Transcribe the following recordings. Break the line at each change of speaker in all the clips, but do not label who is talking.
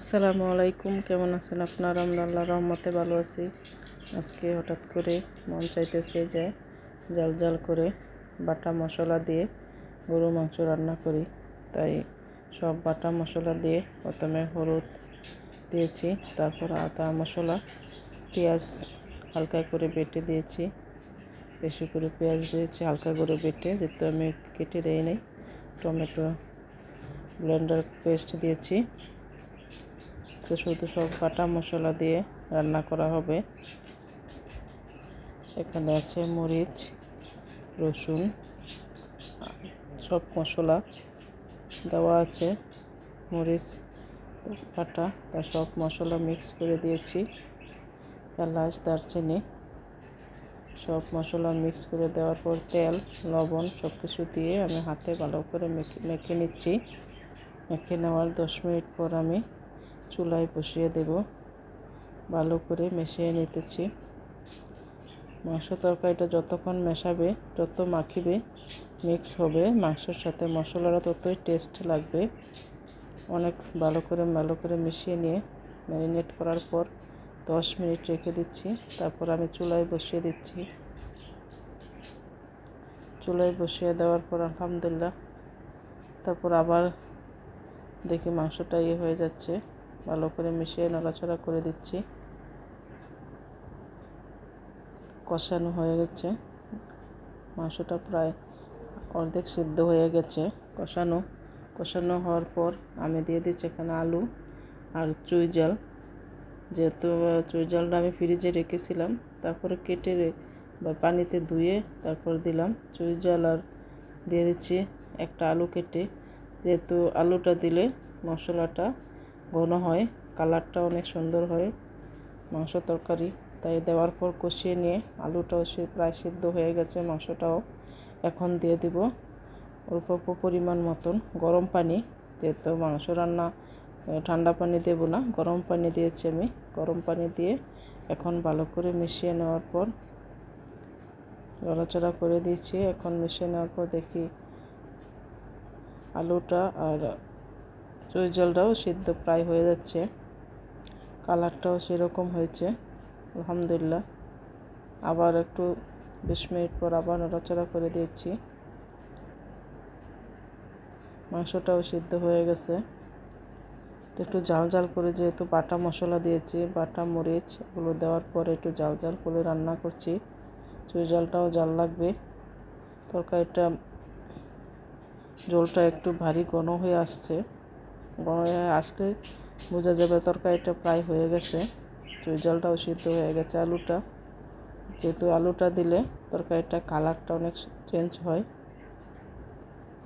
আসসালামু আলাইকুম কেমন আছেন আপনারা আমরা আল্লাহ রহমতে ভালো আছি আজকে হঠাৎ করে মন চাইতেছে যে জাল জাল করে বাটা মশলা দিয়ে গরু মাংস রান্না করি তাই সব বাটা মশলা দিয়ে প্রথমে হলুদ দিয়েছি তারপর আদা মশলা পেঁয়াজ হালকা করে বেটে দিয়েছি বেশি করে পেঁয়াজ দিয়েছি হালকা করে বেটে যেহেতু আমি কেটে দেই নাই টমেটো ব্লেন্ডার পেস্ট দিয়েছি হচ্ছে শুধু সব বাটা মশলা দিয়ে রান্না করা হবে এখানে আছে মরিচ রসুন সব মশলা দেওয়া আছে মরিচ কাটা তার সব মশলা মিক্স করে দিয়েছি এলাচ দারচিনি সব মশলা মিক্স করে দেওয়ার পর তেল লবণ সব কিছু দিয়ে আমি হাতে ভালো করে মেখে মেখে নিচ্ছি মেখে নেওয়ার দশ মিনিট পর আমি চুলায় বসিয়ে দেব ভালো করে মিশিয়ে নিতেছি মাংস তরকারিটা যতক্ষণ মেশাবে যত মাখিবে মিক্স হবে মাংসের সাথে মশলাটা ততই টেস্ট লাগবে অনেক ভালো করে ভালো করে মিশিয়ে নিয়ে ম্যারিনেট করার পর দশ মিনিট রেখে দিচ্ছি তারপর আমি চুলায় বসিয়ে দিচ্ছি চুলায় বসিয়ে দেওয়ার পর আলহামদুলিল্লাহ তারপর আবার দেখি মাংসটা ইয়ে হয়ে যাচ্ছে ভালো করে মিশিয়ে নড়াচড়া করে দিচ্ছি কষানো হয়ে গেছে মাংসটা প্রায় অর্ধেক সিদ্ধ হয়ে গেছে কষানো কষানো হওয়ার পর আমি দিয়ে দিচ্ছি এখানে আলু আর চুই জল যেহেতু চুই জলটা আমি ফ্রিজে রেখেছিলাম তারপরে কেটে বা পানিতে ধুয়ে তারপর দিলাম চুই জল আর দিয়ে দিচ্ছি একটা আলু কেটে যেহেতু আলুটা দিলে মশলাটা ঘন হয় কালারটা অনেক সুন্দর হয় মাংস তরকারি তাই দেওয়ার পর কষিয়ে নিয়ে আলুটাও সে প্রায় সিদ্ধ হয়ে গেছে মাংসটাও এখন দিয়ে দিব অল্প অল্প পরিমাণ মতন গরম পানি যেহেতু মাংস রান্না ঠান্ডা পানি দেব না গরম পানি দিয়েছি আমি গরম পানি দিয়ে এখন ভালো করে মিশিয়ে নেওয়ার পর লড়াচড়া করে দিয়েছি এখন মিশিয়ে নেওয়ার পর দেখি আলুটা আর চুই জলটাও সিদ্ধ প্রায় হয়ে যাচ্ছে কালারটাও সেরকম হয়েছে আলহামদুলিল্লাহ আবার একটু বিশ মিনিট পর আবার নড়াচড়া করে দিয়েছি মাংসটাও সিদ্ধ হয়ে গেছে একটু জাল জাল করে যেহেতু বাটা মশলা দিয়েছি বাটা মরিচ ওগুলো দেওয়ার পরে একটু জাল জাল করে রান্না করছি চুই জালটাও জাল লাগবে তরকারিটা জলটা একটু ভারী ঘন হয়ে আসছে আসলে বোঝা যাবে তরকারিটা প্রায় হয়ে গেছে তো জলটাও সিদ্ধ হয়ে গেছে আলুটা যেহেতু আলুটা দিলে তরকারিটা কালারটা অনেক চেঞ্জ হয়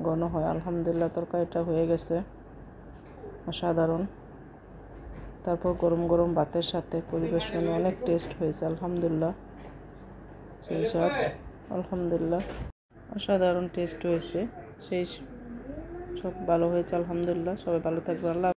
ঘন হয় আলহামদুলিল্লাহ তরকারিটা হয়ে গেছে অসাধারণ তারপর গরম গরম ভাতের সাথে পরিবেশন মানে অনেক টেস্ট হয়েছে আলহামদুলিল্লাহ সেই সব আলহামদুলিল্লাহ অসাধারণ টেস্ট হয়েছে সেই সব ভালো হয়েছে আলহামদুলিল্লাহ সবাই ভালো থাকবে আল্লাহ